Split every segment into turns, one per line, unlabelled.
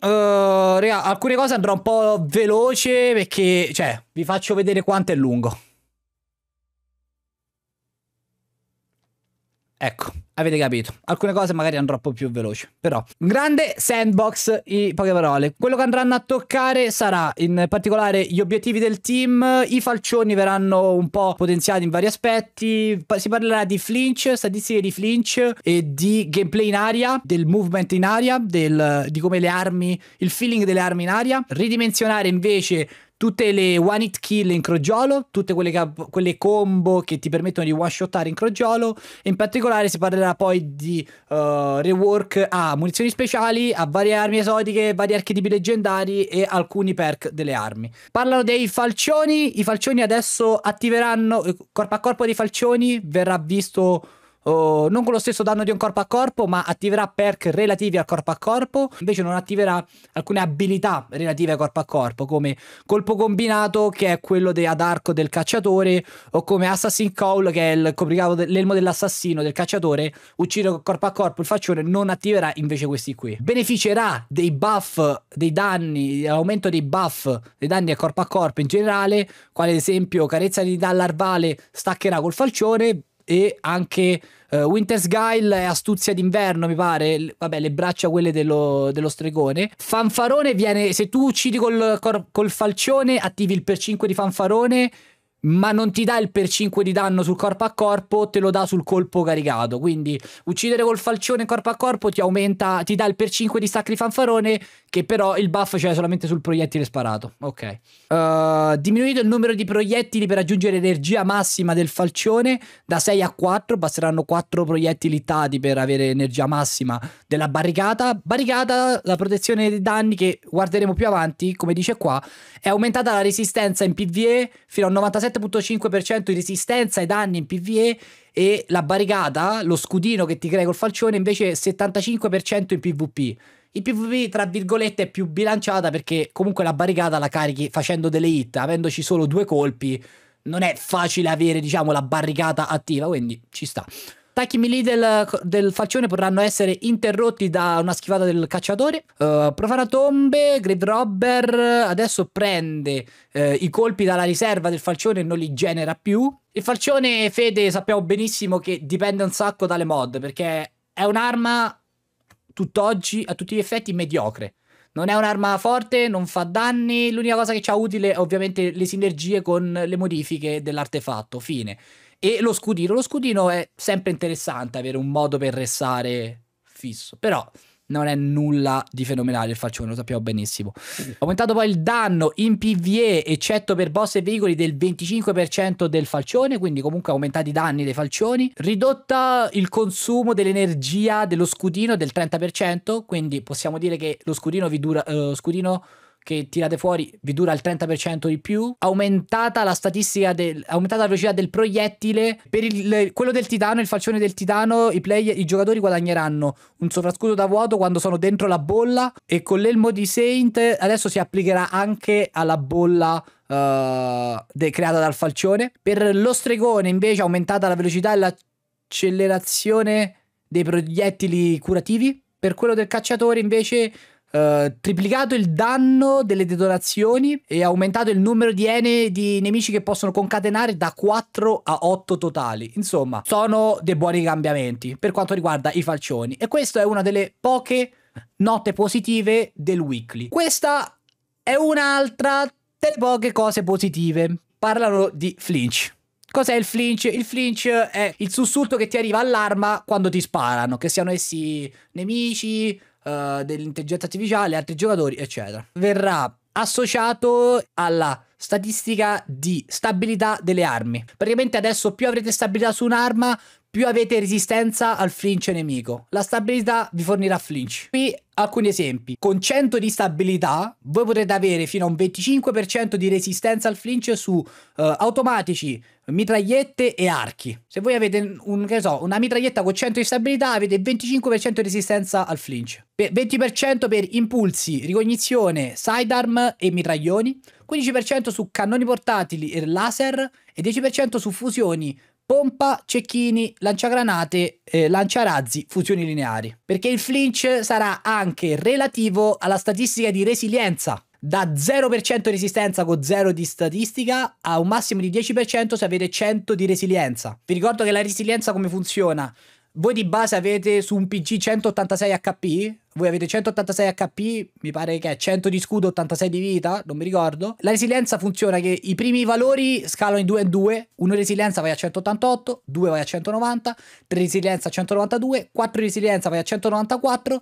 Uh, raga, alcune cose andrò un po' veloce perché, cioè, vi faccio vedere quanto è lungo. Ecco avete capito. Alcune cose magari andrò un po' più veloci. Però, grande sandbox, in poche parole. Quello che andranno a toccare sarà in particolare gli obiettivi del team. I falcioni verranno un po' potenziati in vari aspetti. Si parlerà di flinch, statistiche di flinch e di gameplay in aria, del movement in aria, del, di come le armi, il feeling delle armi in aria. Ridimensionare invece tutte le one hit kill in crogiolo, tutte quelle, quelle combo che ti permettono di one shotare in crogiolo e in particolare si parlerà poi di uh, rework a munizioni speciali, a varie armi esotiche, vari archetipi leggendari e alcuni perk delle armi. Parlano dei falcioni, i falcioni adesso attiveranno eh, corpo a corpo dei falcioni, verrà visto oh, non con lo stesso danno di un corpo a corpo, ma attiverà perk relativi al corpo a corpo, invece non attiverà alcune abilità relative al corpo a corpo, come colpo combinato che è quello de- ad arco del cacciatore, o come Assassin Call che è il copricapo dell'elmo dell'assassino del cacciatore, uccidere corpo a corpo il faccione, non attiverà invece questi qui. Beneficerà dei buff, dei danni, dell'aumento dei buff, dei danni a corpo a corpo in generale, quale ad esempio carezza di dal larvale staccherà col falcione, e anche uh, Winter's Guile è astuzia d'inverno, mi pare. Vabbè, le braccia quelle dello, dello stregone. Fanfarone viene, se tu uccidi col, col, col falcione, attivi il per 5 di Fanfarone ma non ti dà il per 5 di danno sul corpo a corpo, te lo dà sul colpo caricato. Quindi uccidere col falcione corpo a corpo ti aumenta, ti dà il per 5 di sacri fanfarone, che però il buff c'è solamente sul proiettile sparato. Ok. Uh, diminuito il numero di proiettili per raggiungere energia massima del falcione da 6 a 4, basteranno 4 proiettili tati per avere energia massima della barricata. Barricata, la protezione dei danni che guarderemo più avanti, come dice qua, è aumentata la resistenza in PvE fino a 97 7.5% di resistenza ai danni in PvE e la barricata, lo scudino che ti crea col falcione invece 75% in PvP. Il PvP, tra virgolette, è più bilanciata perché comunque la barricata la carichi facendo delle hit, avendoci solo due colpi, non è facile avere, diciamo, la barricata attiva, quindi ci sta attacchi melee del, del, falcione potranno essere interrotti da una schivata del cacciatore. Uh, eh, profanatombe, Grave Robber adesso prende uh, i colpi dalla riserva del falcione e non li genera più. Il falcione Fede sappiamo benissimo che dipende un sacco dalle mod perché è un'arma tutt'oggi a tutti gli effetti mediocre. Non è un'arma forte, non fa danni, l'unica cosa che c'ha utile è ovviamente le sinergie con le modifiche dell'artefatto, fine. E lo scudino, lo scudino è sempre interessante avere un modo per restare fisso, però non è nulla di fenomenale il falcione, lo sappiamo benissimo. Aumentato poi il danno in PVE, eccetto per boss e veicoli, del 25% del falcione, quindi comunque aumentati i danni dei falcioni. Ridotta il consumo dell'energia dello scudino del 30%, quindi possiamo dire che lo scudino vi dura... Eh, scudino che tirate fuori vi dura il 30% di più, aumentata la statistica del, aumentata la velocità del proiettile, per il, quello del titano, il falcione del titano, i, player, i giocatori guadagneranno un sovrascudo da vuoto quando sono dentro la bolla e con l'elmo di Saint adesso si applicherà anche alla bolla uh, de, creata dal falcione. Per lo stregone invece aumentata la velocità e l'accelerazione dei proiettili curativi, per quello del cacciatore invece Uh, triplicato il danno delle detonazioni e aumentato il numero di ene di nemici che possono concatenare da 4 a 8 totali. Insomma, sono dei buoni cambiamenti per quanto riguarda i falcioni. E questa è una delle poche note positive del weekly. Questa è un'altra delle poche cose positive. Parlano di flinch. Cos'è il flinch? Il flinch è il sussulto che ti arriva all'arma quando ti sparano, che siano essi nemici, eh, dell'intelligenza artificiale, altri giocatori, eccetera. Verrà associato alla statistica di stabilità delle armi. Praticamente adesso più avrete stabilità su un'arma, più avete resistenza al flinch nemico. La stabilità vi fornirà flinch. Qui alcuni esempi. Con 100 di stabilità voi potrete avere fino a un 25% di resistenza al flinch su uh, automatici, mitragliette e archi. Se voi avete un, so, una mitraglietta con 100 di stabilità avete 25% di resistenza al flinch. Pe 20% per impulsi, ricognizione, sidearm e mitraglioni. 15% su cannoni portatili e laser e 10% su fusioni, pompa, cecchini, lanciagranate, eh, lanciarazzi, fusioni lineari. Perché il flinch sarà anche relativo alla statistica di resilienza. Da 0% resistenza con 0 di statistica a un massimo di 10% se avete 100 di resilienza. Vi ricordo che la resilienza come funziona? voi di base avete su un PC 186 HP? Voi avete 186 HP, mi pare che è 100 di scudo, 86 di vita, non mi ricordo. La resilienza funziona che i primi valori scalano in 2 e 2. 1 resilienza vai a 188, 2 vai a 190, 3 resilienza a 192, 4 resilienza vai a 194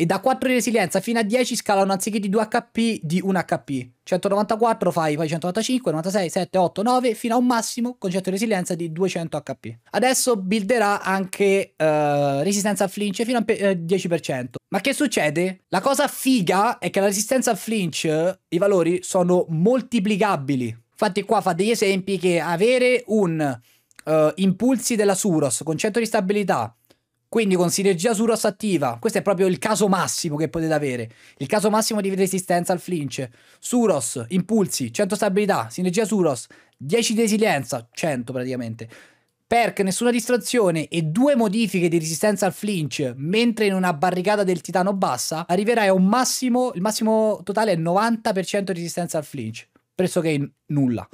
e da 4 di resilienza fino a 10 scalano anziché di 2 HP di 1 HP. 194 fai poi 195, 96, 7, 8, 9 fino a un massimo concetto di resilienza di 200 HP. Adesso builderà anche eh, resistenza al flinch fino a eh, 10%. Ma che succede? La cosa figa è che la resistenza al flinch, i valori sono moltiplicabili. Infatti qua fa degli esempi che avere un uh, impulsi della Suros concetto di stabilità quindi con sinergia Suros attiva, questo è proprio il caso massimo che potete avere, il caso massimo di resistenza al flinch. Suros, impulsi, 100 stabilità, sinergia Suros, 10 di resilienza, 100 praticamente. Perk, nessuna distrazione e due modifiche di resistenza al flinch mentre in una barricata del titano bassa, arriverai a un massimo, il massimo totale è 90% di resistenza al flinch, pressoché nulla.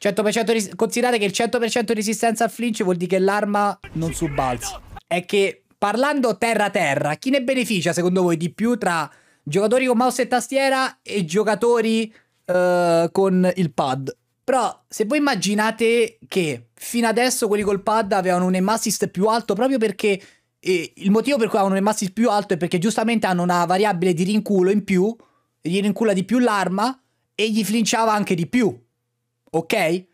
100% ris- considerate che il 100% di resistenza al flinch vuol dire che l'arma non subbalza è che parlando terra-terra, chi ne beneficia secondo voi di più tra giocatori con mouse e tastiera e giocatori uh, con il pad? Però se voi immaginate che fino adesso quelli col pad avevano un aim assist più alto proprio perché eh, il motivo per cui avevano un aim assist più alto è perché giustamente hanno una variabile di rinculo in più, gli rincula di più l'arma e gli flinciava anche di più. Ok?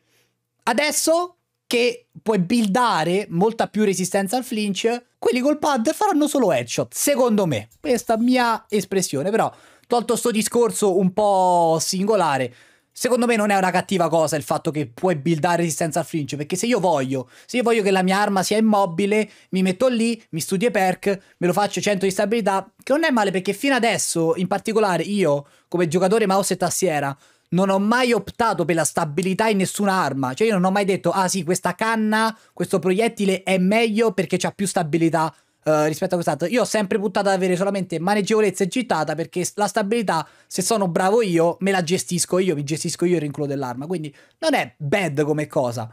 Adesso che puoi buildare molta più resistenza al flinch, quelli col pad faranno solo headshot, secondo me. Questa mia espressione, però, tolto sto discorso un po' singolare, Secondo me non è una cattiva cosa il fatto che puoi buildare resistenza al flinch, perché se io voglio, se io voglio che la mia arma sia immobile, mi metto lì, mi studio i perk, me lo faccio 100 di stabilità, che non è male perché fino adesso, in particolare io, come giocatore mouse e tastiera, non ho mai optato per la stabilità in nessuna arma. Cioè, io non ho mai detto, ah sì, questa canna, questo proiettile è meglio perché ha più stabilità eh, rispetto a quest'altro. Io ho sempre puntato ad avere solamente maneggevolezza e gittata perché la stabilità, se sono bravo io, me la gestisco io, mi gestisco io il rinculo dell'arma. Quindi non è bad come cosa.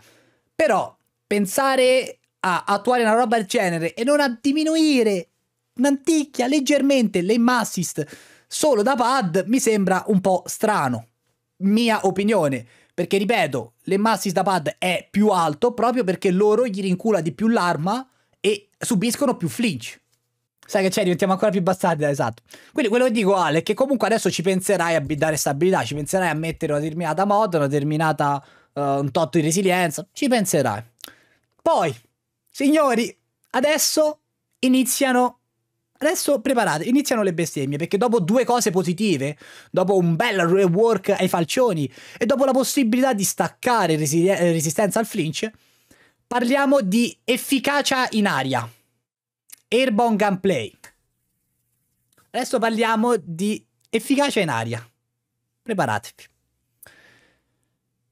Però pensare a attuare una roba del genere e non a diminuire un'anticchia leggermente l'aim assist solo da pad mi sembra un po' strano mia opinione. Perché ripeto, l'emmassis da pad è più alto proprio perché loro gli rincula di più l'arma e subiscono più flinch. Sai che c'è, diventiamo ancora più bastardi, esatto. Quindi quello che dico Ale è che comunque adesso ci penserai a dare stabilità, ci penserai a mettere una determinata mod, una determinata uh, un totto di resilienza, ci penserai. Poi, signori, adesso iniziano adesso preparate, iniziano le bestemmie, perché dopo due cose positive, dopo un bel rework ai falcioni e dopo la possibilità di staccare resi eh, resistenza al flinch, parliamo di efficacia in aria, airborne gunplay. Adesso parliamo di efficacia in aria. Preparatevi.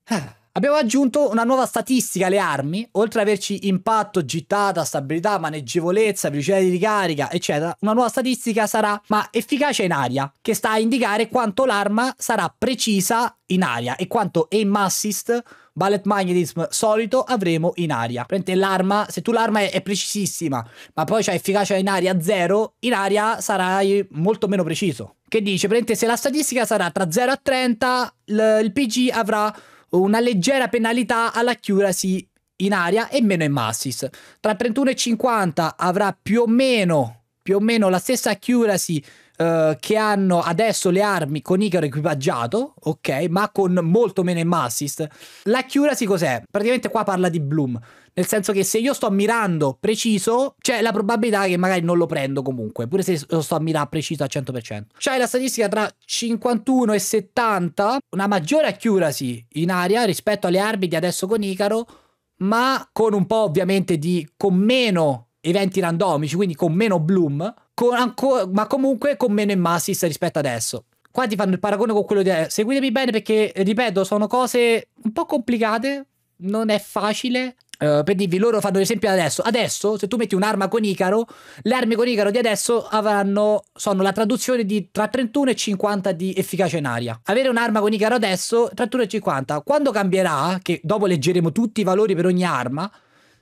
Ah. Abbiamo aggiunto una nuova statistica alle armi, oltre ad averci impatto, gittata, stabilità, maneggevolezza, velocità di ricarica, eccetera, una nuova statistica sarà ma efficacia in aria, che sta a indicare quanto l'arma sarà precisa in aria e quanto aim assist Ballet Magnetism solito avremo in aria. Prende l'arma, se tu l'arma è, è, precisissima, ma poi c'è efficacia in aria 0, in aria sarai molto meno preciso. Che dice, prende se la statistica sarà tra 0 e 30, il PG avrà una leggera penalità alla accuracy in aria e meno in massis. Tra 31 e 50 avrà più o meno, più o meno la stessa accuracy eh, che hanno adesso le armi con Icaro equipaggiato, ok, ma con molto meno aim La accuracy cos'è? Praticamente qua parla di Bloom. Nel senso che se io sto mirando preciso, c'è la probabilità che magari non lo prendo comunque, pure se lo sto a mirare preciso al 100%. C'hai la statistica tra 51 e 70, una maggiore accuracy in aria rispetto alle armi di adesso con Icaro, ma con un po' ovviamente di... con meno eventi randomici, quindi con meno bloom, con, ancora, ma comunque con meno in assist rispetto adesso. Qua ti fanno il paragone con quello di adesso. Seguitemi bene perché, ripeto, sono cose un po' complicate, non è facile. Uh, per dirvi, loro fanno l'esempio adesso. Adesso, se tu metti un'arma con Icaro, le armi con Icaro di adesso avranno, sono la traduzione di tra 31 e 50 di efficacia in aria. Avere un'arma con Icaro adesso, 31 e 50. Quando cambierà, che dopo leggeremo tutti i valori per ogni arma,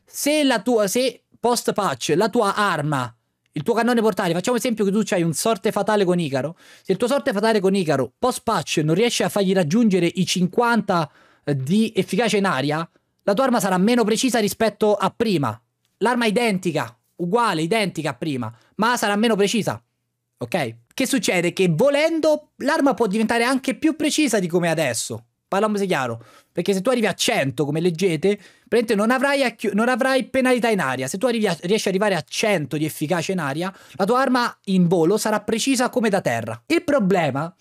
se la tua, se post patch la tua arma il tuo cannone portale, facciamo esempio che tu hai un sorte fatale con Icaro, se il tuo sorte fatale con Icaro post patch non riesce a fargli raggiungere i 50 eh, di efficacia in aria, la tua arma sarà meno precisa rispetto a prima. L'arma identica, uguale, identica a prima, ma sarà meno precisa. Ok? Che succede? Che volendo l'arma può diventare anche più precisa di come è adesso. Parliamoci chiaro. Perché se tu arrivi a 100, come leggete, non avrai, non avrai, penalità in aria. Se tu a, riesci ad arrivare a 100 di efficacia in aria, la tua arma in volo sarà precisa come da terra. Il problema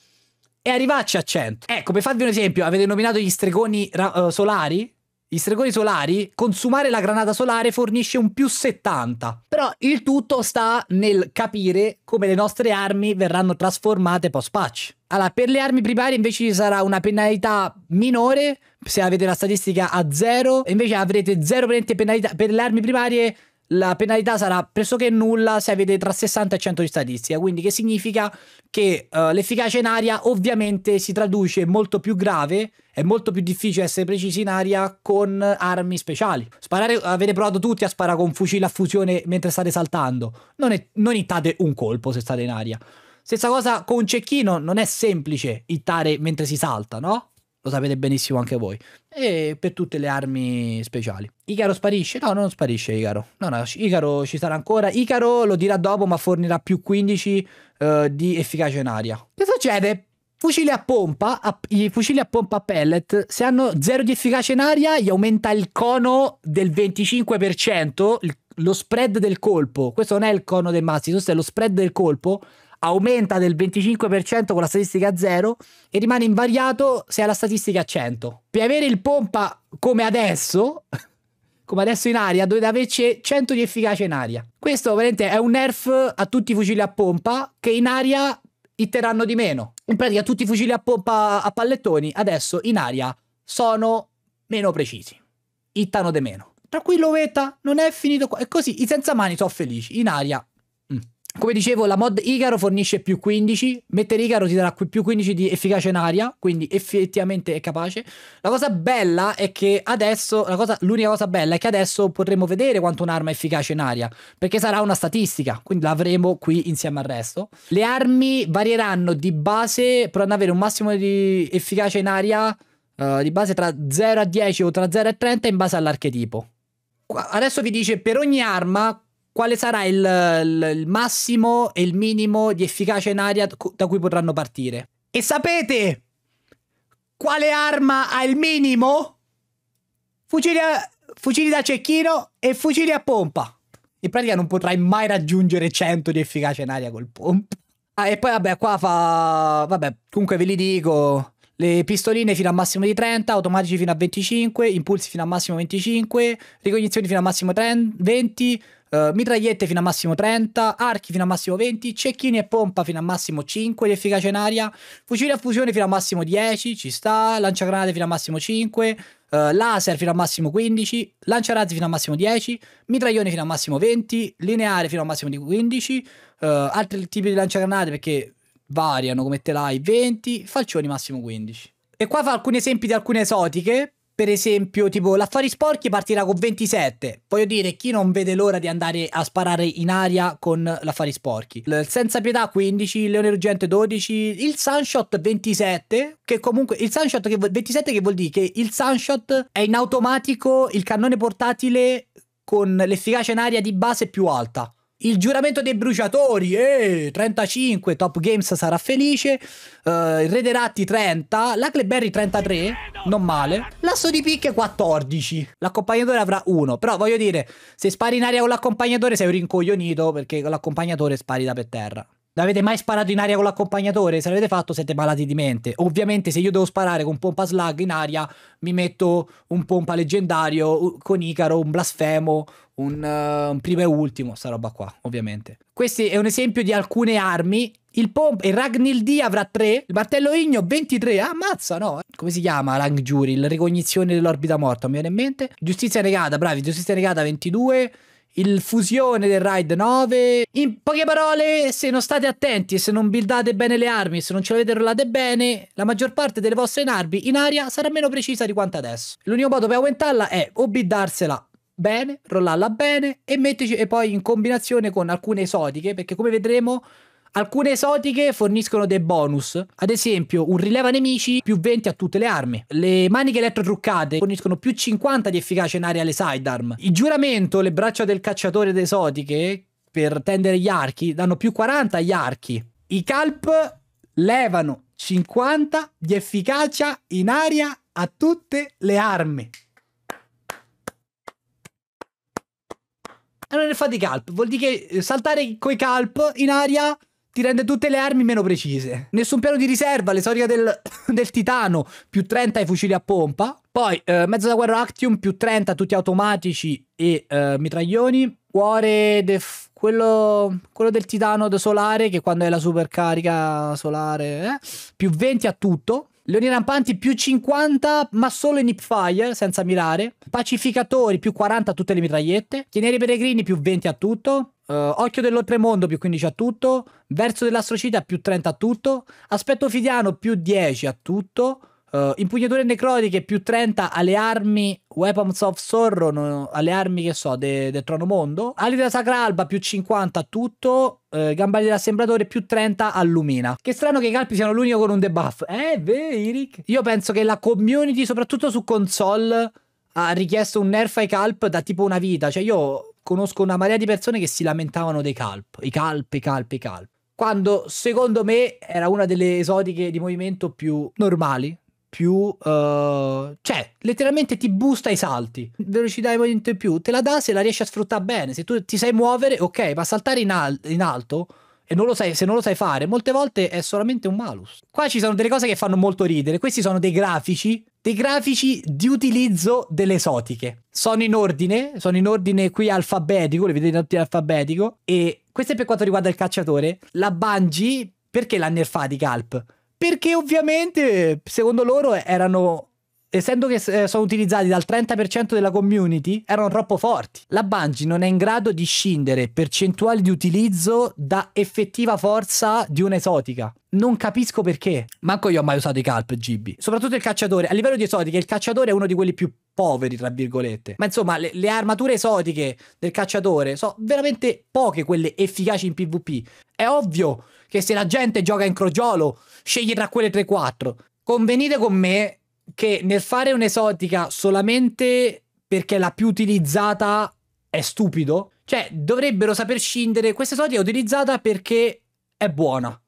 è arrivarci a 100. Ecco, per farvi un esempio, avete nominato gli stregoni uh, solari? i stregoni solari, consumare la granata solare fornisce un più 70. Però il tutto sta nel capire come le nostre armi verranno trasformate post patch. Allora, per le armi primarie invece ci sarà una penalità minore se avete la statistica a 0, invece avrete 0 penalità per le armi primarie la penalità sarà pressoché nulla se avete tra 60 e 100 di statistica, quindi che significa che uh, l'efficacia in aria ovviamente si traduce molto più grave, è molto più difficile essere precisi in aria con armi speciali. Sparare, avete provato tutti a sparare con fucile a fusione mentre state saltando, non, è, non hittate un colpo se state in aria. Stessa cosa con un cecchino, non è semplice hittare mentre si salta, no? lo sapete benissimo anche voi, e per tutte le armi speciali. Icaro sparisce? No, non sparisce Icaro. No, no, Icaro ci sarà ancora. Icaro lo dirà dopo, ma fornirà più 15 uh, eh, di efficacia in aria. Che succede? Fucili a pompa, a, i fucili a pompa a pellet, se hanno 0 di efficacia in aria, gli aumenta il cono del 25%, il, lo spread del colpo. Questo non è il cono dei mazzi, questo è lo spread del colpo aumenta del 25% con la statistica 0 e rimane invariato se hai la statistica 100. Per avere il pompa come adesso, come adesso in aria, dovete averci 100 di efficacia in aria. Questo ovviamente è un nerf a tutti i fucili a pompa che in aria itteranno di meno. In pratica tutti i fucili a pompa a pallettoni adesso in aria sono meno precisi, ittano di meno. Tranquillo Veta, non è finito qua. E così i senza mani sono felici, in aria come dicevo, la mod Icaro fornisce più 15, mettere Icaro ti darà più 15 di efficacia in aria, quindi effettivamente è capace. La cosa bella è che adesso, l'unica cosa, cosa bella è che adesso potremo vedere quanto un'arma è efficace in aria, perché sarà una statistica, quindi l'avremo qui insieme al resto. Le armi varieranno di base, potranno avere un massimo di efficacia in aria uh, di base tra 0 a 10 o tra 0 e 30 in base all'archetipo. Adesso vi dice per ogni arma quale sarà il, il, massimo e il minimo di efficacia in aria da cui potranno partire. E sapete quale arma ha il minimo? Fucili, a, fucili da cecchino e fucili a pompa. In pratica non potrai mai raggiungere 100 di efficacia in aria col pompa. Ah, e poi vabbè, qua fa... Vabbè, comunque ve li dico. Le pistoline fino a massimo di 30, automatici fino a 25, impulsi fino a massimo 25, ricognizioni fino a massimo 30, 20, Uh, mitragliette fino a massimo 30, archi fino a massimo 20, cecchini e pompa fino a massimo 5 di efficacia in aria, fucile a fusione fino a massimo 10, ci sta, lanciagranate fino a massimo 5, uh, eh, laser fino a massimo 15, lanciarazzi fino a massimo 10, mitraglione fino a massimo 20, lineare fino a massimo di 15, uh, eh, altri tipi di lanciagranate perché variano come te l'hai 20, falcioni massimo 15. E qua fa alcuni esempi di alcune esotiche, per esempio, tipo l'affari sporchi partirà con 27. Voglio dire, chi non vede l'ora di andare a sparare in aria con l'affari sporchi? Il senza pietà 15, il leone ruggente 12, il sunshot 27, che comunque il sunshot che, 27 che vuol dire che il sunshot è in automatico il cannone portatile con l'efficacia in aria di base più alta. Il giuramento dei bruciatori, eh, 35, Top Games sarà felice, uh, il Re dei Ratti 30, la Cleberry 33, non male, l'asso di picche 14, l'accompagnatore avrà 1, però voglio dire, se spari in aria con l'accompagnatore sei un rincoglionito perché con l'accompagnatore spari da per terra. L'avete mai sparato in aria con l'accompagnatore? Se l'avete fatto siete malati di mente. Ovviamente se io devo sparare con pompa slug in aria, mi metto un pompa leggendario, con Icaro, un blasfemo, un, uh, un primo e ultimo, sta roba qua, ovviamente. Questo è un esempio di alcune armi. Il pompa, il Ragnil D avrà 3, il martello igno 23, ah, ammazza, no? Come si chiama Lang Jury? La ricognizione dell'orbita morta, mi viene in mente. Giustizia negata, bravi, giustizia negata 22, il fusione del Raid 9. In poche parole, se non state attenti, e se non buildate bene le armi, se non ce le avete rollate bene, la maggior parte delle vostre armi in aria sarà meno precisa di quanto adesso. L'unico modo per aumentarla è o buildarsela bene, rollarla bene e metterci e poi in combinazione con alcune esotiche, perché come vedremo Alcune esotiche forniscono dei bonus, ad esempio un rileva nemici più 20 a tutte le armi. Le maniche elettrotruccate forniscono più 50 di efficacia in aria alle sidearm. Il giuramento, le braccia del cacciatore ed esotiche, per tendere gli archi, danno più 40 agli archi. I calp levano 50 di efficacia in aria a tutte le armi. E non ne fate i calp, vuol dire che eh, saltare coi calp in aria ti rende tutte le armi meno precise. Nessun piano di riserva, l'esoria del, del titano, più 30 ai fucili a pompa. Poi, eh, mezzo da guerra Actium, più 30 tutti automatici e eh, mitraglioni. Cuore def... Quello, quello, del titano solare, che quando è la supercarica solare, eh? più 20 a tutto. Leoni rampanti più 50, ma solo in hipfire, senza mirare. Pacificatori più 40 a tutte le mitragliette. Chienieri peregrini più 20 a tutto. Uh, Occhio dell'Oltremondo più 15 a tutto, Verso dell'Astrocita più 30 a tutto, Aspetto Fidiano più 10 a tutto, uh, Impugnature Necrotiche più 30 alle armi Weapons of Sorrow, no, alle armi che so del de Trono Mondo, Ali della Sacra Alba più 50 a tutto, uh, Gambari dell'Assemblatore più 30 allumina. Che strano che i Calpi siano l'unico con un debuff, eh veri? Io penso che la community, soprattutto su console, ha richiesto un nerf ai Calp da tipo una vita, cioè io conosco una marea di persone che si lamentavano dei calp, i calp, i calp, i calp. Quando secondo me era una delle esotiche di movimento più normali, più... Uh, cioè, letteralmente ti busta i salti, velocità di movimento in più, te la dà se la riesci a sfruttare bene, se tu ti sai muovere, ok, ma saltare in, al in alto e non sai, se non lo sai fare, molte volte è solamente un malus. Qua ci sono delle cose che fanno molto ridere, questi sono dei grafici dei grafici di utilizzo delle esotiche. Sono in ordine, sono in ordine qui alfabetico, le vedete tutti alfabetico, e questo è per quanto riguarda il cacciatore. La Bungie, perché l'ha nerfati Calp? Perché ovviamente, secondo loro, erano essendo che eh, sono utilizzati dal 30% della community, erano troppo forti. La Bungie non è in grado di scindere percentuali di utilizzo da effettiva forza di un'esotica. Non capisco perché. Manco io ho mai usato i calp GB. Soprattutto il cacciatore. A livello di esotiche, il cacciatore è uno di quelli più poveri, tra virgolette. Ma insomma, le, le armature esotiche del cacciatore sono veramente poche quelle efficaci in PvP. È ovvio che se la gente gioca in crogiolo, sceglie tra quelle 3-4. Convenite con me che nel fare un'esotica solamente perché la più utilizzata è stupido, cioè dovrebbero saper scindere questa esotica è utilizzata perché è buona.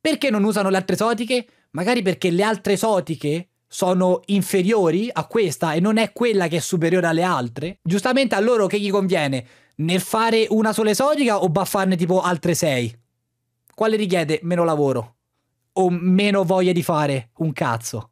Perché non usano le altre esotiche? Magari perché le altre esotiche sono inferiori a questa e non è quella che è superiore alle altre. Giustamente a loro che gli conviene? Nel fare una sola esotica o baffarne tipo altre sei? Quale richiede meno lavoro? O meno voglia di fare un cazzo?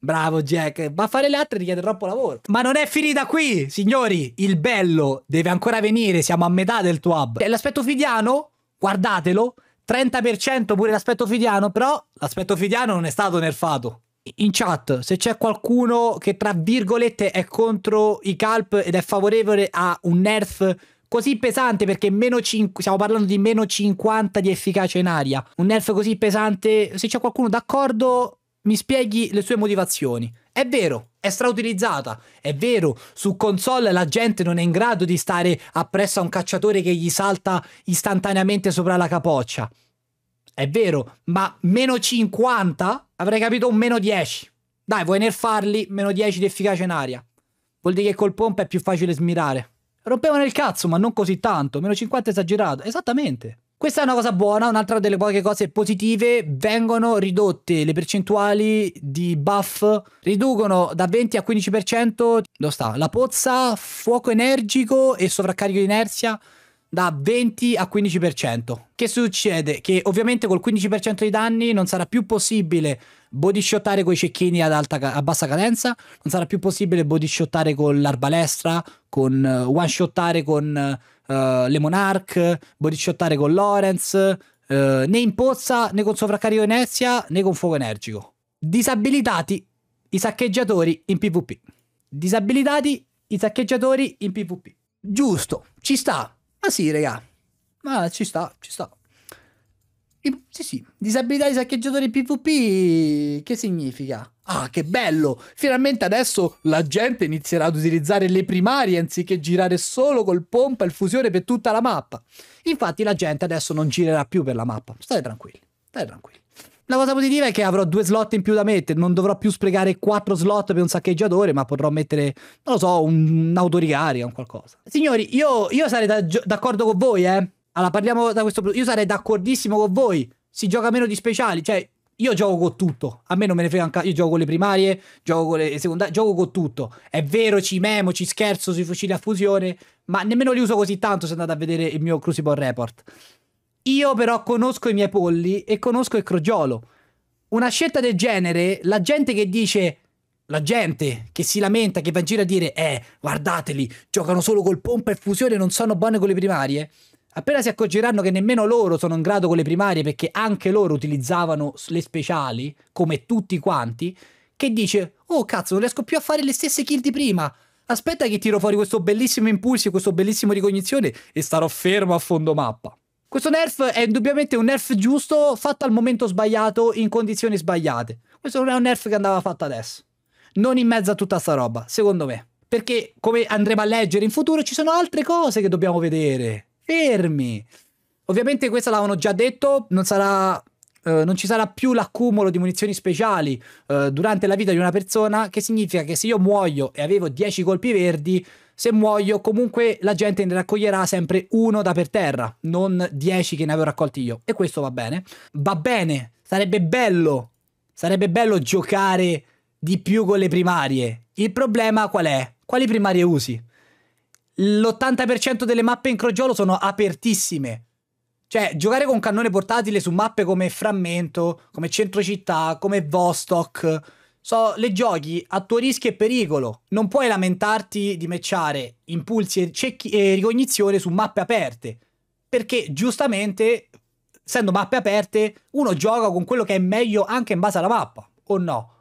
Bravo Jack, ma fare le altre richiede troppo lavoro. Ma non è finita qui, signori, il bello deve ancora venire, siamo a metà del E L'aspetto fidiano, guardatelo, 30% pure l'aspetto fidiano, però l'aspetto fidiano non è stato nerfato. In chat, se c'è qualcuno che tra virgolette è contro i calp ed è favorevole a un nerf così pesante perché meno 5, stiamo parlando di meno 50 di efficacia in aria, un nerf così pesante, se c'è qualcuno d'accordo mi spieghi le sue motivazioni. È vero, è strautilizzata, è vero, su console la gente non è in grado di stare appresso a un cacciatore che gli salta istantaneamente sopra la capoccia. È vero, ma meno 50? Avrei capito un meno 10. Dai, vuoi nerfarli? Meno 10 di efficacia in aria. Vuol dire che col pompa è più facile smirare. Rompevano il cazzo, ma non così tanto. Meno 50 esagerato. Esattamente. Questa è una cosa buona, un'altra delle poche cose positive, vengono ridotte le percentuali di buff, riducono da 20 a 15% dove sta, la pozza, fuoco energico e sovraccarico di inerzia da 20 a 15%. Che succede? Che ovviamente col 15% di danni non sarà più possibile bodyshottare con i cecchini ad alta, a bassa cadenza, non sarà più possibile bodyshottare con l'arbalestra, con eh, one-shottare con eh, uh, eh, Le Monarch, bodicciottare con Lorenz, uh, eh, né in pozza, né con sovraccarico inerzia, né con fuoco energico. Disabilitati i saccheggiatori in PvP. Disabilitati i saccheggiatori in PvP. Giusto, ci sta. Ma sì, regà. Ma ci sta, ci sta. I, sì, sì, disabilità di saccheggiatori PvP. Che significa? Ah, che bello! Finalmente adesso la gente inizierà ad utilizzare le primarie anziché girare solo col pompa e il fusione per tutta la mappa. Infatti la gente adesso non girerà più per la mappa. State tranquilli, state tranquilli. La cosa positiva è che avrò due slot in più da mettere, non dovrò più sprecare quattro slot per un saccheggiatore, ma potrò mettere, non lo so, un, un o qualcosa. Signori, io, io sarei d'accordo con voi, eh allora, parliamo da questo punto. Io sarei d'accordissimo con voi. Si gioca meno di speciali, cioè io gioco con tutto. A me non me ne frega anche. Io gioco con le primarie, gioco con le secondarie, gioco con tutto. È vero, ci memo, ci scherzo sui fucili a fusione, ma nemmeno li uso così tanto se andate a vedere il mio Crucible Report. Io però conosco i miei polli e conosco il crogiolo. Una scelta del genere, la gente che dice la gente che si lamenta, che va in giro a dire, eh, guardateli, giocano solo col pompa e fusione, non sono buone con le primarie. Appena si accorgeranno che nemmeno loro sono in grado con le primarie perché anche loro utilizzavano le speciali, come tutti quanti, che dice, oh cazzo, non riesco più a fare le stesse kill di prima. Aspetta che tiro fuori questo bellissimo impulso, e questo bellissimo ricognizione e starò fermo a fondo mappa. Questo nerf è indubbiamente un nerf giusto, fatto al momento sbagliato, in condizioni sbagliate. Questo non è un nerf che andava fatto adesso. Non in mezzo a tutta sta roba, secondo me. Perché, come andremo a leggere in futuro, ci sono altre cose che dobbiamo vedere fermi. Ovviamente questo l'avevano già detto, non sarà Uh, non ci sarà più l'accumulo di munizioni speciali uh, durante la vita di una persona, che significa che se io muoio e avevo 10 colpi verdi, se muoio comunque la gente ne raccoglierà sempre uno da per terra, non 10 che ne avevo raccolti io. E questo va bene. Va bene, sarebbe bello, sarebbe bello giocare di più con le primarie. Il problema qual è? Quali primarie usi? l'80% delle mappe in crogiolo sono apertissime. Cioè, giocare con cannone portatile su mappe come Frammento, come Centrocittà, come Vostok, so, le giochi a tuo rischio e pericolo. Non puoi lamentarti di mecciare impulsi e, cecchi- e ricognizione su mappe aperte, perché giustamente, essendo mappe aperte, uno gioca con quello che è meglio anche in base alla mappa, o no?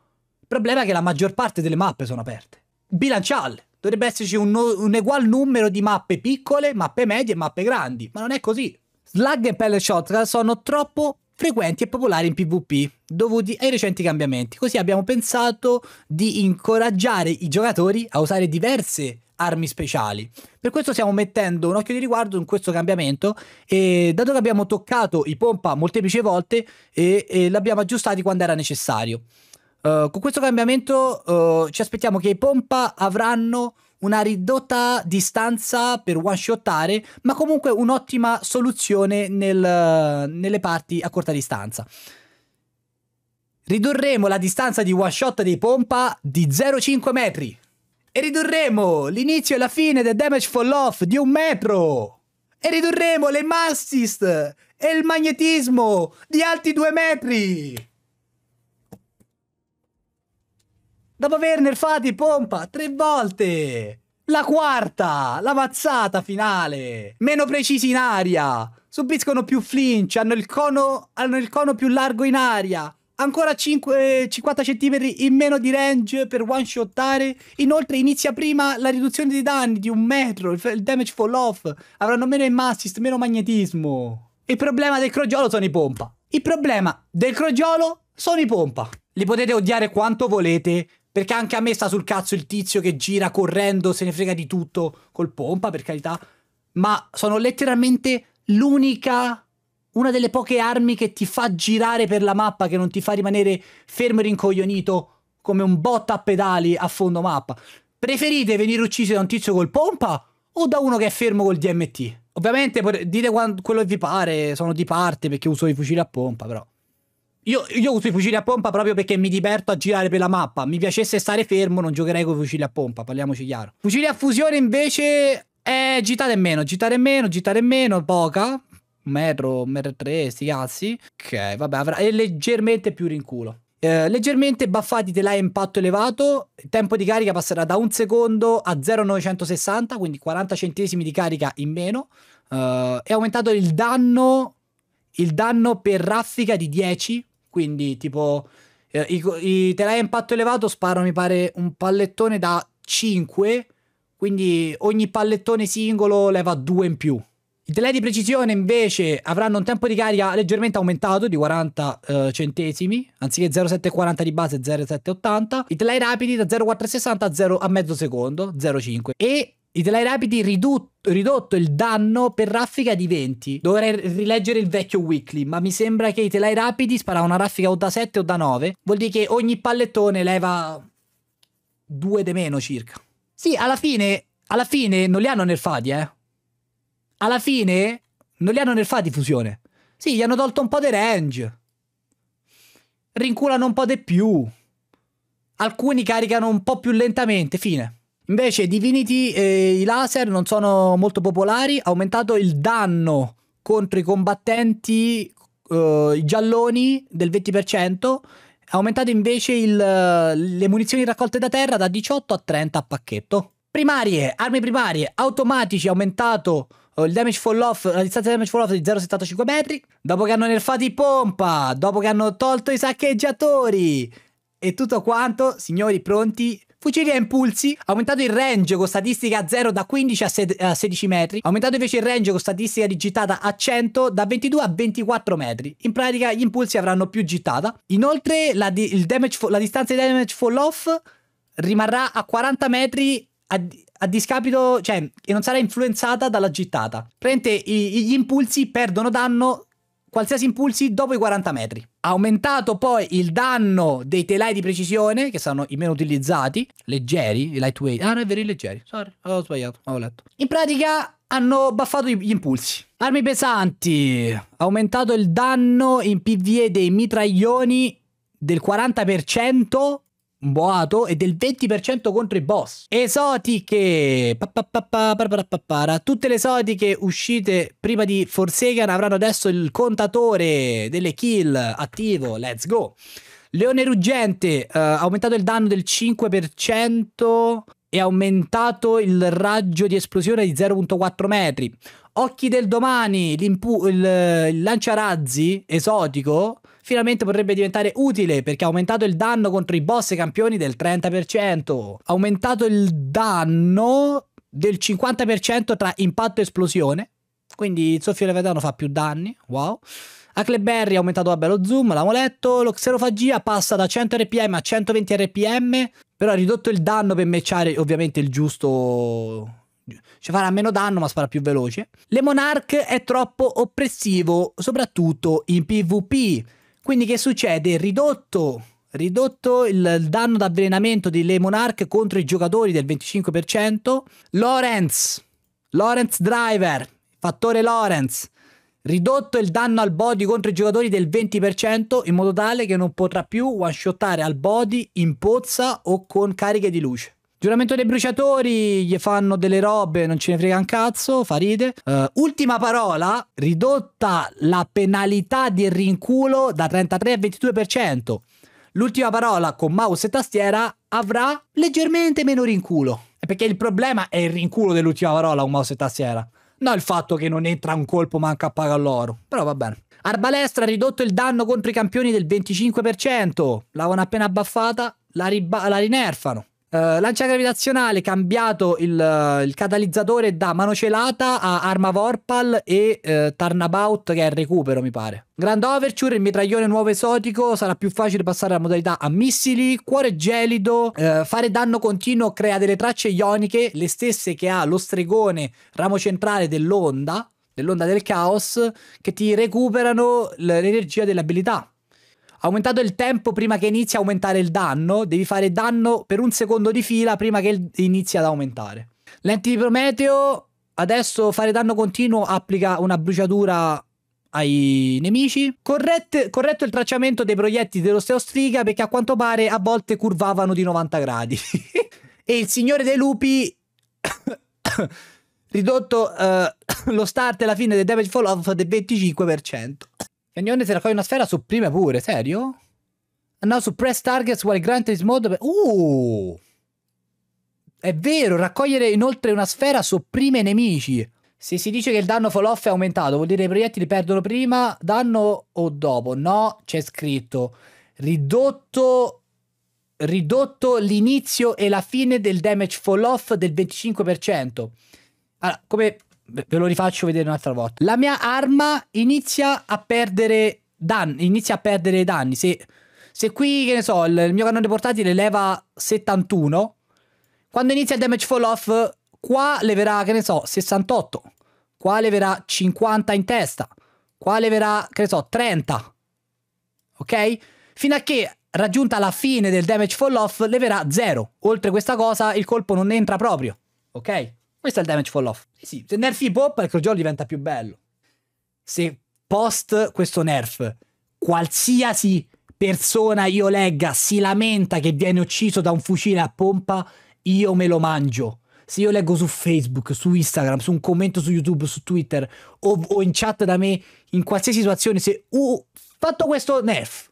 Il problema è che la maggior parte delle mappe sono aperte. Bilanciarle dovrebbe esserci un, un egual numero di mappe piccole, mappe medie e mappe grandi, ma non è così. Slug e Pellet Shotgun sono troppo frequenti e popolari in PvP, dovuti ai recenti cambiamenti. Così abbiamo pensato di incoraggiare i giocatori a usare diverse armi speciali. Per questo stiamo mettendo un occhio di riguardo in questo cambiamento e dato che abbiamo toccato i pompa molteplici volte e, e l'abbiamo aggiustati quando era necessario. Eh, con questo cambiamento uh, ci aspettiamo che i pompa avranno una ridotta distanza per one shottare, ma comunque un'ottima soluzione nel, nelle parti a corta distanza. Ridurremo la distanza di one shot dei pompa di 0,5 metri. E ridurremo l'inizio e la fine del damage fall off di un metro. E ridurremo le massist e il magnetismo di alti 2 metri. Dopo aver nerfato pompa tre volte. La quarta, la mazzata finale. Meno precisi in aria. Subiscono più flinch, hanno il cono, hanno il cono più largo in aria. Ancora 5, 50 cm in meno di range per one shottare. Inoltre inizia prima la riduzione dei danni di un metro, il damage fall off. Avranno meno aim assist, meno magnetismo. Il problema del crogiolo sono i pompa. Il problema del crogiolo sono i pompa. Li potete odiare quanto volete, perché anche a me sta sul cazzo il tizio che gira correndo, se ne frega di tutto, col pompa, per carità. Ma sono letteralmente l'unica, una delle poche armi che ti fa girare per la mappa, che non ti fa rimanere fermo e rincoglionito come un botta a pedali a fondo mappa. Preferite venire uccisi da un tizio col pompa o da uno che è fermo col DMT? Ovviamente dite quello che vi pare, sono di parte perché uso i fucili a pompa, però. Io, io, uso i fucili a pompa proprio perché mi diverto a girare per la mappa. Mi piacesse stare fermo, non giocherei con i fucili a pompa, parliamoci chiaro. Fucili a fusione invece è eh, gittare meno, gittare meno, gittare meno, poca. metro, metro 3, sti cazzi. Ok, vabbè, avrà... è leggermente più rinculo. Eh, leggermente baffati te l'hai impatto elevato, il tempo di carica passerà da un secondo a 0,960, quindi 40 centesimi di carica in meno. Eh, è aumentato il danno, il danno per raffica di 10, quindi, tipo, eh, i, i telai a impatto elevato sparano, mi pare, un pallettone da 5. Quindi ogni pallettone singolo leva 2 in più. I telai di precisione invece avranno un tempo di carica leggermente aumentato di 40 eh, centesimi, anziché 0,740 di base 0,780. I telai rapidi da 0,460 a, 0, a mezzo secondo, 0,5. E i telerapidi ridotto, ridotto il danno per raffica di 20. Dovrei rileggere il vecchio weekly, ma mi sembra che i telai rapidi sparano una raffica o da 7 o da 9. Vuol dire che ogni pallettone leva 2 di meno circa. Sì, alla fine, alla fine non li hanno nerfati, eh. Alla fine non li hanno nerfati fusione. Sì, gli hanno tolto un po' di range. Rinculano un po' di più. Alcuni caricano un po' più lentamente, fine. Invece Divinity e i laser non sono molto popolari, ha aumentato il danno contro i combattenti, eh, i gialloni del 20%, ha aumentato invece il, le munizioni raccolte da terra da 18 a 30 a pacchetto. Primarie, armi primarie, automatici, ha aumentato eh, il damage fall off, la distanza di damage fall off di 0,75 metri, dopo che hanno nerfato i pompa, dopo che hanno tolto i saccheggiatori e tutto quanto, signori pronti Fucili a impulsi, aumentato il range con statistica 0 da 15 a, a 16 metri, aumentato invece il range con statistica di gittata a 100 da 22 a 24 metri. In pratica gli impulsi avranno più gittata. Inoltre la, di la distanza di damage fall off rimarrà a 40 metri a, a discapito, cioè, e non sarà influenzata dalla gittata. Prende gli impulsi perdono danno qualsiasi impulsi dopo i 40 metri. Aumentato poi il danno dei telai di precisione, che sono i meno utilizzati, leggeri, i lightweight. Ah, non è vero, i leggeri. Sorry, ho sbagliato, ho letto. In pratica hanno baffato gli impulsi. Armi pesanti. Aumentato il danno in PvE dei mitraglioni del 40% boato e del 20% contro i boss. Esotiche! Tutte le esotiche uscite prima di Forsaken avranno adesso il contatore delle kill attivo. Let's go! Leone ruggente, uh, aumentato il danno del 5% e aumentato il raggio di esplosione di 0.4 metri. Occhi del domani, il, il lanciarazzi esotico finalmente potrebbe diventare utile perché ha aumentato il danno contro i boss campioni del 30%, ha aumentato il danno del 50% tra impatto e esplosione, quindi il soffio levetano fa più danni, wow. A Cleberry ha aumentato vabbè, lo zoom, l'abbiamo letto, lo xerofagia passa da 100 rpm a 120 rpm, però ha ridotto il danno per matchare ovviamente il giusto ci farà meno danno ma spara più veloce. Le Monarch è troppo oppressivo, soprattutto in PvP. Quindi che succede? Ridotto, ridotto il danno d'avvelenamento di Le Monarch contro i giocatori del 25%. Lorenz, Lorenz Driver, fattore Lorenz, ridotto il danno al body contro i giocatori del 20% in modo tale che non potrà più one-shottare al body in pozza o con cariche di luce. Giuramento dei bruciatori, gli fanno delle robe, non ce ne frega un cazzo, fa ride. Uh, ultima parola, ridotta la penalità di rinculo da 33 al 22%. L'ultima parola con mouse e tastiera avrà leggermente meno rinculo. Perché il problema è il rinculo dell'ultima parola con mouse e tastiera. No il fatto che non entra un colpo manca a paga l'oro. Però va bene. Arbalestra ha ridotto il danno contro i campioni del 25%. L'avano appena abbaffata, la, la rinerfano. Uh, lancia gravitazionale cambiato il, uh, il, catalizzatore da manocelata a arma Vorpal e uh, eh, Turnabout che è il recupero mi pare. Grand Overture, il mitraglione nuovo esotico, sarà più facile passare alla modalità a missili, cuore gelido, uh, fare danno continuo crea delle tracce ioniche, le stesse che ha lo stregone ramo centrale dell'onda, dell'onda del caos, che ti recuperano l'energia dell'abilità. Aumentato il tempo prima che inizi a aumentare il danno, devi fare danno per un secondo di fila prima che inizi ad aumentare. Lenti di Prometeo, adesso fare danno continuo applica una bruciatura ai nemici. Corrette, corretto il tracciamento dei proiettili dello dell'osteostriga perché a quanto pare a volte curvavano di 90 gradi. e il signore dei lupi... ridotto uh, lo start e la fine del damage fall off del 25%. Cagnone se raccoglie una sfera supprime pure, serio? And now suppress targets while granted is mode... Uh! È vero, raccogliere inoltre una sfera sopprime i nemici. Se si dice che il danno fall off è aumentato, vuol dire che i proiettili perdono prima danno o dopo? No, c'è scritto ridotto, ridotto l'inizio e la fine del damage fall off del 25%. Allora, come ve lo rifaccio vedere un'altra volta. La mia arma inizia a perdere danni, inizia a perdere danni. Se, se qui, che ne so, il, il mio cannone portatile leva 71, quando inizia il damage fall off, qua leverà, che ne so, 68, qua leverà 50 in testa, qua leverà, che ne so, 30, ok? Fino a che raggiunta la fine del damage fall off leverà 0. Oltre questa cosa il colpo non entra proprio, ok? Questo è il damage fall off. Sì, Se nerfi i pop, il crogiolo diventa più bello. Se post questo nerf, qualsiasi persona io legga si lamenta che viene ucciso da un fucile a pompa, io me lo mangio. Se io leggo su Facebook, su Instagram, su un commento su YouTube, su Twitter o, o in chat da me, in qualsiasi situazione, se ho uh, fatto questo nerf,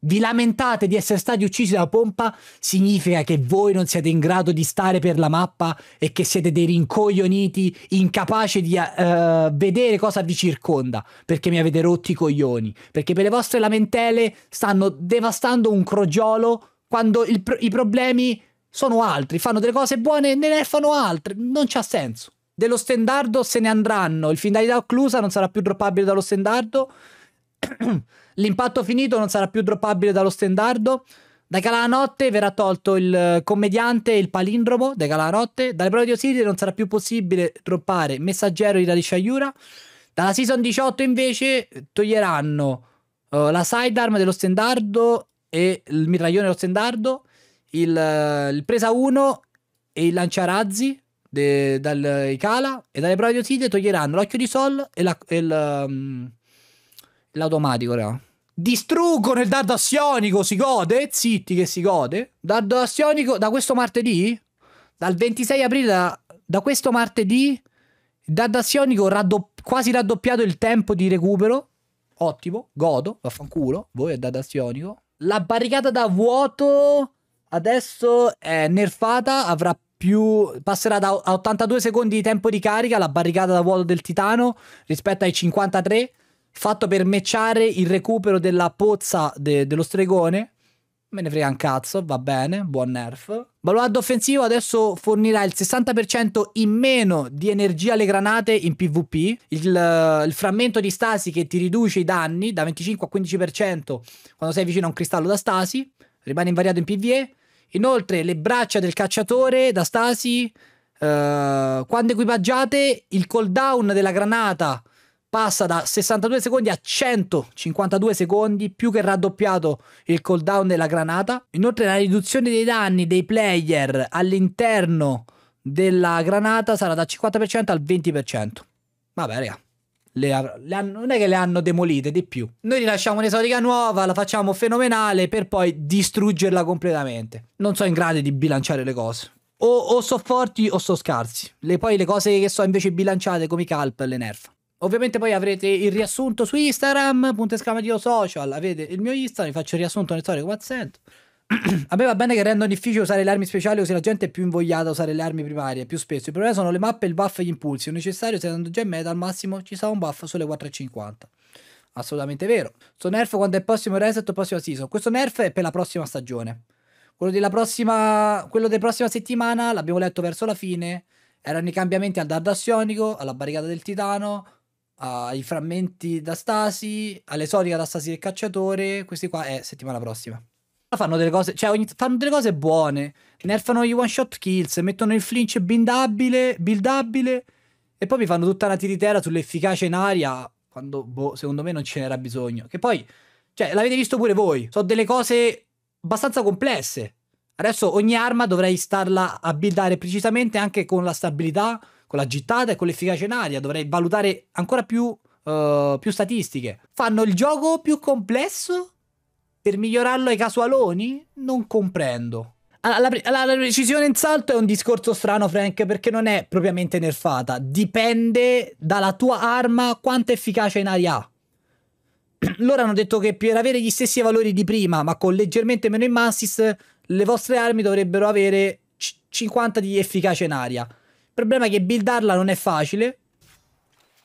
vi lamentate di essere stati uccisi dalla pompa, significa che voi non siete in grado di stare per la mappa e che siete dei rincoglioniti incapaci di uh, vedere cosa vi circonda, perché mi avete rotti i coglioni, perché per le vostre lamentele stanno devastando un crogiolo quando pro i problemi sono altri, fanno delle cose buone e ne fanno altre, non c'ha senso. Dello stendardo se ne andranno, il finalità occlusa non sarà più droppabile dallo stendardo L'impatto finito non sarà più droppabile dallo stendardo. Da Calanotte verrà tolto il commediante e il palindromo. Da Calanotte. Dalle prove di Osiris non sarà più possibile droppare messaggero di Dalisha Yura. Dalla season 18 invece toglieranno uh, la sidearm dello stendardo e il mitraglione dello stendardo, il, uh, il presa 1 e il lanciarazzi de, dal Icala e dalle prove di Osiris toglieranno l'occhio di Sol e, la, e il... Um, L'automatico, raga. Distruggono il dardo assionico, si gode? Zitti che si gode. Dardo assionico da questo martedì? Dal 26 aprile, da, da questo martedì, il dardo assionico raddopp quasi raddoppiato il tempo di recupero. Ottimo, godo, vaffanculo, voi è dardo assionico. La barricata da vuoto adesso è nerfata, avrà più, passerà da 82 secondi di tempo di carica la barricata da vuoto del Titano rispetto ai 53 fatto per mecciare il recupero della pozza de- dello stregone. Me ne frega un cazzo, va bene, buon nerf. Baluardo offensivo adesso fornirà il 60% in meno di energia alle granate in PvP, il, il, frammento di stasi che ti riduce i danni da 25 a 15% quando sei vicino a un cristallo da stasi, rimane invariato in PvE. Inoltre le braccia del cacciatore da stasi, eh, quando equipaggiate, il cooldown della granata passa da 62 secondi a 152 secondi, più che raddoppiato il cooldown della granata. Inoltre la riduzione dei danni dei player all'interno della granata sarà dal 50% al 20%. Vabbè, raga. Le, le non è che le hanno demolite di più. Noi rilasciamo un'esotica nuova, la facciamo fenomenale per poi distruggerla completamente. Non sono in grado di bilanciare le cose. O, o so forti o sono scarsi. Le, poi le cose che so invece bilanciate come i calp le nerf. Ovviamente poi avrete il riassunto su Instagram, punto esclamativo social, avete il mio Instagram, vi faccio il riassunto nel storico 400. a me va bene che rendono difficile usare le armi speciali così la gente è più invogliata a usare le armi primarie più spesso. Il problema sono le mappe, il buff e gli impulsi. È necessario, se andando già in meta, al massimo ci sarà un buff sulle 4,50. Assolutamente vero. Sto nerf quando è il prossimo reset o prossima season. Questo nerf è per la prossima stagione. Quello della prossima, quello della prossima settimana l'abbiamo letto verso la fine. Erano i cambiamenti al dardo assionico, alla barricata del Titano ai frammenti da stasi, all'esotica da stasi del cacciatore, questi qua è eh, settimana prossima. Fanno delle cose, cioè ogni, fanno delle cose buone, nerfano gli one shot kills, mettono il flinch bindabile, buildabile e poi mi fanno tutta una tiritera sull'efficacia in aria quando boh, secondo me non ce n'era bisogno. Che poi, cioè, l'avete visto pure voi, sono delle cose abbastanza complesse. Adesso ogni arma dovrei starla a buildare precisamente anche con la stabilità con la gittata e con l'efficacia in aria, dovrei valutare ancora più, uh, più statistiche. Fanno il gioco più complesso per migliorarlo ai casualoni? Non comprendo. La, la, la, precisione in salto è un discorso strano, Frank, perché non è propriamente nerfata. Dipende dalla tua arma quanta efficacia in aria ha. Loro hanno detto che per avere gli stessi valori di prima, ma con leggermente meno in assist, le vostre armi dovrebbero avere 50 di efficacia in aria. Il problema è che buildarla non è facile.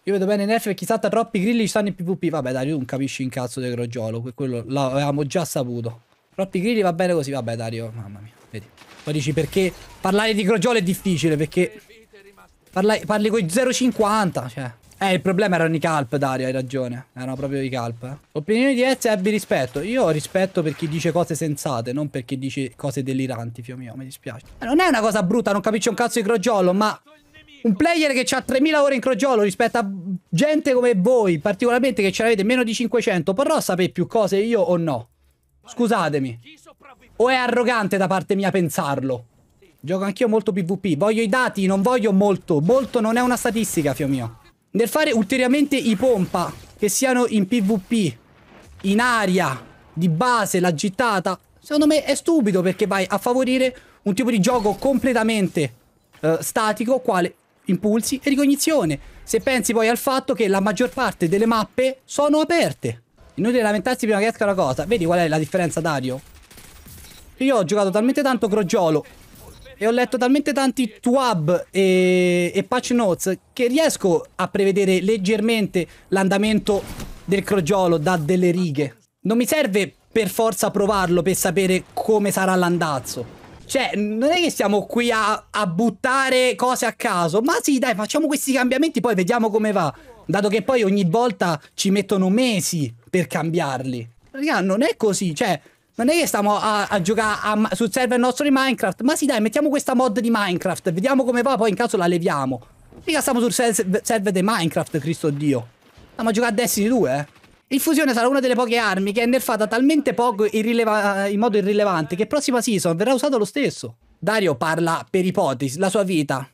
Io vedo bene Nerf perché salta troppi grilli ci stanno in PvP. Vabbè dai, non capisci un cazzo del crogiolo. Quello l'avevamo già saputo. Troppi grilli va bene così. Vabbè Dario, mamma mia, vedi. Poi dici perché parlare di crogiolo è difficile perché parli, parli con 0,50, cioè... Eh, il problema erano i calp, Dario, hai ragione. Erano proprio i calp. Eh. Opinioni di Ezio, abbi rispetto. Io ho rispetto per chi dice cose sensate, non per chi dice cose deliranti, fio mio, mi dispiace. Eh, non è una cosa brutta, non capisci un cazzo di crogiolo, ma... Un player che ha 3000 ore in crogiolo rispetto a gente come voi, particolarmente che ce l'avete meno di 500, potrò sapere più cose io o no? Scusatemi. O è arrogante da parte mia pensarlo? Gioco anch'io molto PvP. Voglio i dati, non voglio molto. Molto non è una statistica, fio mio. Nel fare ulteriormente i pompa, che siano in PvP, in aria, di base, la gittata, secondo me è stupido perché vai a favorire un tipo di gioco completamente eh, statico, quale impulsi e ricognizione. Se pensi poi al fatto che la maggior parte delle mappe sono aperte. Inutile lamentarsi prima che esca una cosa. Vedi qual è la differenza, Dario? Io ho giocato talmente tanto crogiolo e ho letto talmente tanti TWAB e, e patch notes che riesco a prevedere leggermente l'andamento del crogiolo da delle righe. Non mi serve per forza provarlo per sapere come sarà l'andazzo. Cioè, non è che siamo qui a, a, buttare cose a caso. Ma sì, dai, facciamo questi cambiamenti, poi vediamo come va. Dato che poi ogni volta ci mettono mesi per cambiarli. Raga, non è così. Cioè, non è che stiamo a, a giocare a, sul server nostro di Minecraft. Ma sì, dai, mettiamo questa mod di Minecraft. Vediamo come va, poi in caso la leviamo. Mica stiamo sul server di Minecraft, Cristo Dio. Stiamo a giocare a Destiny 2, eh. Il fusione sarà una delle poche armi che è nerfata talmente poco in modo irrilevante che prossima season verrà usato lo stesso. Dario parla per ipotesi, la sua vita.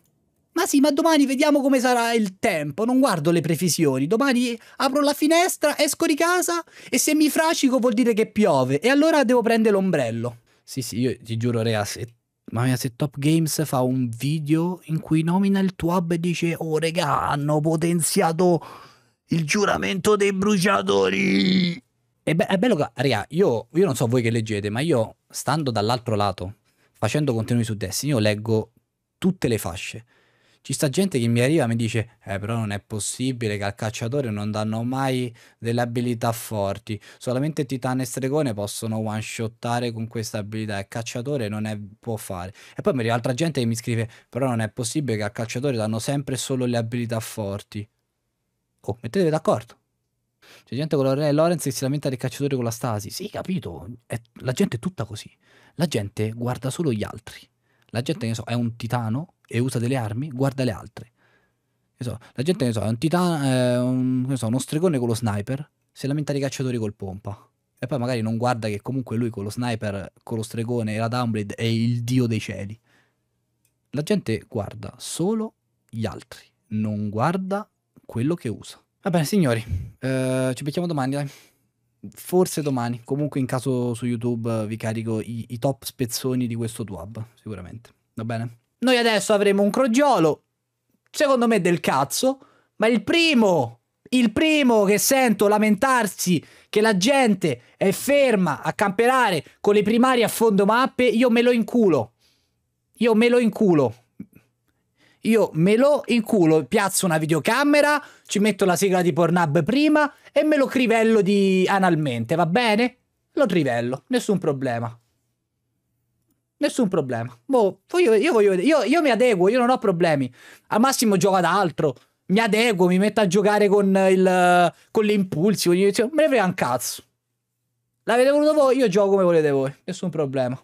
Ma sì, ma domani vediamo come sarà il tempo, non guardo le previsioni. Domani apro la finestra, esco di casa e se mi frascico vuol dire che piove e allora devo prendere l'ombrello. Sì, sì, io ti giuro, Rea, se Mamma mia, se Top Games fa un video in cui nomina il tuo hub e dice Oh regà, hanno potenziato il giuramento dei bruciatori. E beh, è bello che, regà, io, io, non so voi che leggete, ma io, stando dall'altro lato, facendo contenuti su Destiny, io leggo tutte le fasce. Ci sta gente che mi arriva e mi dice, eh però non è possibile che al cacciatore non danno mai delle abilità forti, solamente titano e Stregone possono one-shottare con questa abilità e cacciatore non è, può fare. E poi mi arriva altra gente che mi scrive, però non è possibile che al cacciatore danno sempre solo le abilità forti. Oh, mettetevi d'accordo. C'è gente con l'Orelè Lorenz che si lamenta del cacciatore con la stasi. Sì, capito. È, la gente è tutta così. La gente guarda solo gli altri. La gente, ne so, è un titano e usa delle armi, guarda le altre. So, la gente, ne so, è un titano, è eh, un, so, uno stregone con lo sniper, si lamenta dei cacciatori col pompa. E poi magari non guarda che comunque lui con lo sniper, con lo stregone e la downblade è il dio dei cieli. La gente guarda solo gli altri, non guarda quello che usa. Va bene, signori, eh, ci becchiamo domani, dai forse domani. Comunque in caso su YouTube eh, vi carico i, i top spezzoni di questo TWAB, sicuramente. Va bene? Noi adesso avremo un crogiolo, secondo me del cazzo, ma il primo, il primo che sento lamentarsi che la gente è ferma a camperare con le primarie a fondo mappe, io me lo inculo. Io me lo inculo. Io me lo inculo, piazzo una videocamera, ci metto la sigla di Pornhub prima e me lo crivello di analmente, va bene? Lo trivello, nessun problema. Nessun problema. Boh, io, io, voglio, io, io mi adeguo, io non ho problemi. Al massimo gioca ad altro. Mi adeguo, mi metto a giocare con, il, con gli impulsi. Cioè, me ne frega un cazzo. L'avete voluto voi, io gioco come volete voi. Nessun problema.